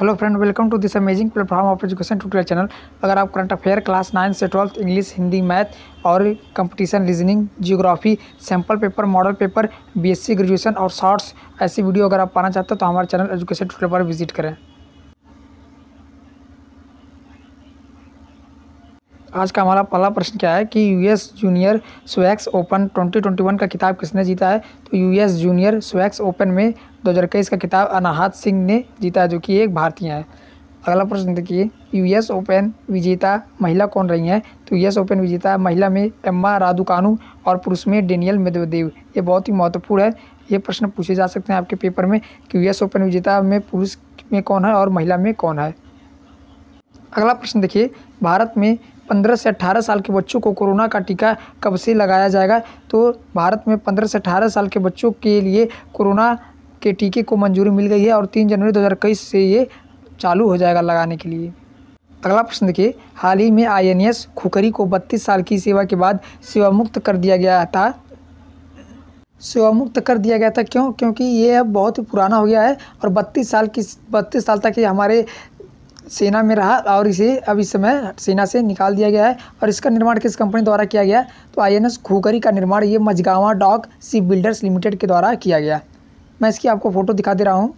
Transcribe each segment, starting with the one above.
hello friend welcome to this amazing platform of education tutorial channel अगर आप current affair class nine से twelfth English Hindi math और competition reasoning geography sample paper model paper BSc graduation और shorts ऐसी video अगर आप पाना चाहते हो तो हमारे चैनल एजुकेशन ट्यूटोरियल पर विजिट करें आज का हमारा पहला प्रश्न क्या है कि यूएस जूनियर स्वैक्स ओपन 2021 का किताब किसने जीता है तो यूएस जूनियर स्वैक्स ओपन में दो हज़ार इक्कीस का किताब अनाहत सिंह ने जीता है जो कि एक भारतीय है अगला प्रश्न देखिए यूएस ओपन विजेता महिला कौन रही हैं तो यूएस ओपन विजेता महिला में एम्मा राधुकानू और पुरुष में डेनियल मेदवदेव ये बहुत ही महत्वपूर्ण है ये प्रश्न पूछे जा सकते हैं आपके पेपर में कि यूएस ओपन विजेता में पुरुष में कौन है और महिला में कौन है अगला प्रश्न देखिए भारत में पंद्रह से अट्ठारह साल के बच्चों को कोरोना का टीका कब से लगाया जाएगा तो भारत में पंद्रह से अट्ठारह साल के बच्चों के लिए कोरोना के टीके को मंजूरी मिल गई है और तीन जनवरी दो से ये चालू हो जाएगा लगाने के लिए अगला प्रश्न देखिए हाल ही में आई खुकरी को 32 साल की सेवा के बाद सेवा मुक्त कर दिया गया था सेवा मुक्त कर दिया गया था क्यों क्योंकि ये अब बहुत ही पुराना हो गया है और 32 साल की 32 साल तक ये हमारे सेना में रहा और इसे अब इस समय सेना से निकाल दिया गया है और इसका निर्माण किस कंपनी द्वारा किया गया तो आई एन खोकरी का निर्माण ये मजगावा डॉक सी बिल्डर्स लिमिटेड के द्वारा किया गया मैं इसकी आपको फ़ोटो दिखा दे रहा हूँ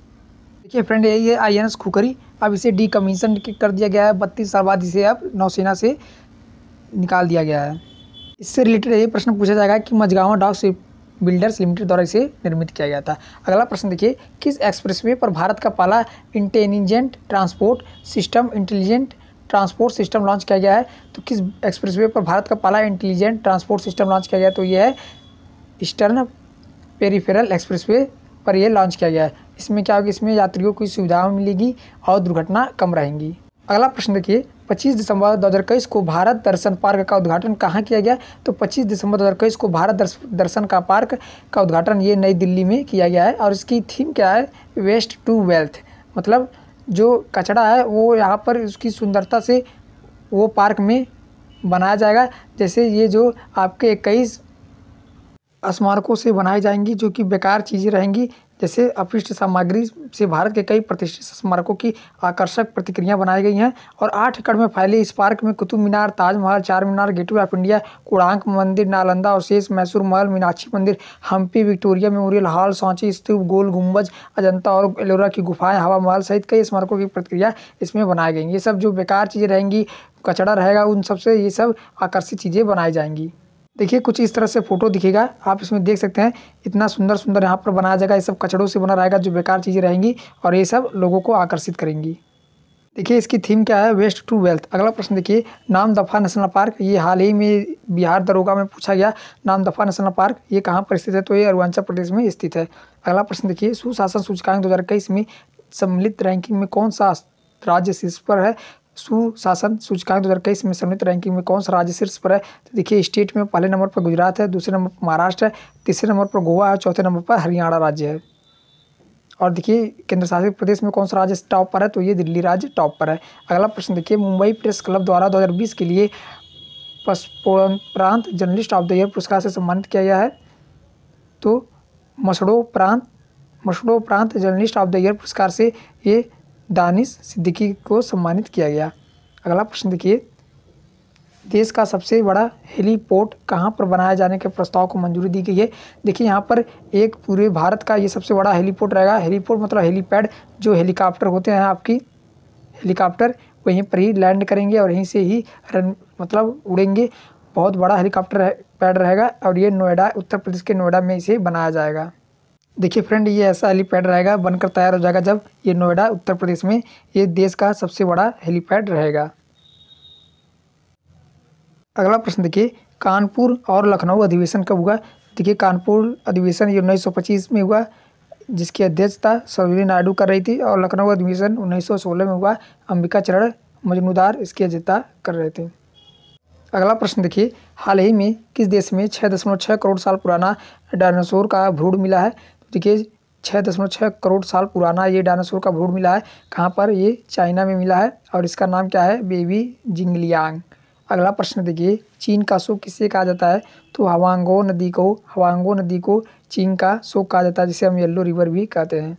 देखिए फ्रेंड ये ये आई एन खोकरी अब इसे डी कमीशन कर दिया गया है बत्तीस साल बाद इसे अब नौसेना से निकाल दिया गया है इससे रिलेटेड ये प्रश्न पूछा जाएगा कि Mazagon dock ship builders limited द्वारा इसे निर्मित किया गया था अगला प्रश्न देखिए किस एक्सप्रेसवे पर भारत का पहला intelligent transport system intelligent transport system launch किया गया है तो किस एक्सप्रेसवे पर भारत का पहला इंटेलिजेंट ट्रांसपोर्ट सिस्टम लॉन्च किया गया तो यह है ईस्टर्न पेरीफेरल एक्सप्रेसवे पर यह लॉन्च किया गया है इसमें क्या होगा इसमें यात्रियों को सुविधाएँ मिलेगी और दुर्घटना कम रहेंगी अगला प्रश्न देखिए 25 दिसंबर 2021 को भारत दर्शन पार्क का उद्घाटन कहाँ किया गया तो 25 दिसंबर 2021 को भारत दर्शन का पार्क का उद्घाटन ये नई दिल्ली में किया गया है और इसकी थीम क्या है वेस्ट टू वेल्थ मतलब जो कचरा है वो यहाँ पर उसकी सुंदरता से वो पार्क में बनाया जाएगा जैसे ये जो आपके इक्कीस स्मारकों से बनाई जाएंगी जो कि बेकार चीज़ें रहेंगी जैसे अपिष्ट सामग्री से भारत के कई प्रतिष्ठित स्मारकों की आकर्षक प्रतिक्रियाँ बनाई गई हैं और आठ एकड़ में फैले इस पार्क में Qutub Minar Taj Mahal Char Minar Gateway of India कुड़ांक मंदिर नालंदा और शेष मैसूर महल मीनाक्षी मंदिर Hampi Victoria Memorial Hall Sanchi stupa Gol Gumbaz Ajanta और एलोरा की गुफाएं हवा महल सहित कई स्मारकों की प्रतिक्रिया इसमें बनाई गई ये सब जो बेकार चीज़ें रहेंगी कचड़ा रहेगा उन सबसे ये सब आकर्षित चीज़ें बनाई जाएंगी देखिए कुछ इस तरह से फोटो दिखेगा आप इसमें देख सकते हैं इतना सुंदर सुंदर यहाँ पर बनाया जाएगा ये सब कचड़ों से बना रहेगा जो बेकार चीज़ें रहेंगी और ये सब लोगों को आकर्षित करेंगी देखिए इसकी थीम क्या है वेस्ट टू वेल्थ अगला प्रश्न देखिए नाम दफा नेशनल पार्क ये हाल ही में बिहार दरोगा में पूछा गया नाम दफा नेशनल पार्क ये कहाँ पर स्थित है तो ये अरुणाचल प्रदेश में स्थित है अगला प्रश्न देखिए सुशासन सूचकांक दो में सम्मिलित रैंकिंग में कौन सा राज्य शीर्ष पर है सुशासन सूचकांक दो हज़ार में सम्मिलित रैंकिंग में कौन सा राज्य शीर्ष पर है तो देखिए स्टेट में पहले नंबर पर गुजरात है दूसरे नंबर पर महाराष्ट्र है तीसरे नंबर पर गोवा है चौथे नंबर पर हरियाणा राज्य है और देखिए केंद्र शासित प्रदेश में कौन सा राज्य टॉप पर है तो ये दिल्ली राज्य टॉप पर है अगला प्रश्न देखिए मुंबई प्रेस क्लब द्वारा बीस के लिए प्रांत जर्नलिस्ट ऑफ द ईयर पुरस्कार से सम्मानित किया गया है तो मसड़ो प्रांत मसड़ो प्रांत जर्नलिस्ट ऑफ द ईयर पुरस्कार से ये दानिश सिद्दीकी को सम्मानित किया गया अगला प्रश्न देखिए देश का सबसे बड़ा हेलीपोर्ट कहाँ पर बनाए जाने के प्रस्ताव को मंजूरी दी गई है देखिए यहाँ पर एक पूरे भारत का ये सबसे बड़ा हेलीपोर्ट रहेगा हेलीपोर्ट मतलब हेलीपैड जो हेलीकॉप्टर होते हैं आपकी हेलीकॉप्टर वहीं पर ही लैंड करेंगे और यहीं से ही रन मतलब उड़ेंगे बहुत बड़ा हेलीकॉप्टर पैड रहेगा और ये नोएडा उत्तर प्रदेश के नोएडा में इसे बनाया जाएगा देखिए फ्रेंड ये ऐसा हेलीपैड रहेगा बनकर तैयार हो जाएगा जब ये नोएडा उत्तर प्रदेश में ये देश का सबसे बड़ा हेलीपैड रहेगा अगला प्रश्न देखिए कानपुर और लखनऊ अधिवेशन कब हुआ देखिए कानपुर अधिवेशन ये उन्नीस में हुआ जिसकी अध्यक्षता सरोजनी नायडू कर रही थी और लखनऊ अधिवेशन 1916 में हुआ अंबिका चरण मजनूदार इसकी अध्यक्षता कर रहे थे अगला प्रश्न देखिए हाल ही में किस देश में छः दशमलव छः करोड़ साल पुराना डायनासोर का भ्रूड मिला है देखिए छः दशमलव छः करोड़ साल पुराना ये डायनासोर का भूड मिला है कहाँ पर ये चाइना में मिला है और इसका नाम क्या है बेबी जिंगलियांग अगला प्रश्न देखिए चीन का शोक किससे कहा जाता है तो हवांगो नदी को हवांगो नदी को चीन का शोक कहा जाता है जिसे हम येल्लो रिवर भी कहते हैं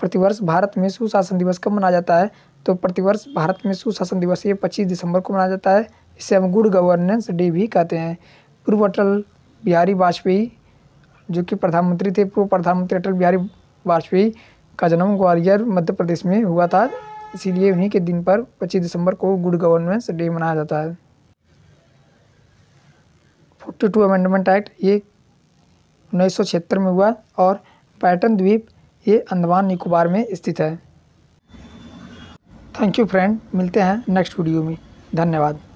प्रतिवर्ष भारत में सुशासन दिवस कब मनाया जाता है तो प्रतिवर्ष भारत में सुशासन दिवस ये पच्चीस दिसंबर को मनाया जाता है इसे हम गुड गवर्नेंस डे भी कहते हैं पूर्व अटल बिहारी वाजपेयी जो कि प्रधानमंत्री थे पूर्व प्रधानमंत्री अटल बिहारी वाजपेयी का जन्म ग्वालियर मध्य प्रदेश में हुआ था इसीलिए उन्हीं के दिन पर 25 दिसंबर को गुड गवर्नेंस डे मनाया जाता है फोर्टी टू अमेंडमेंट एक्ट ये उन्नीस में हुआ और पैटर्न द्वीप ये अंडमान निकोबार में स्थित है थैंक यू फ्रेंड मिलते हैं नेक्स्ट वीडियो में धन्यवाद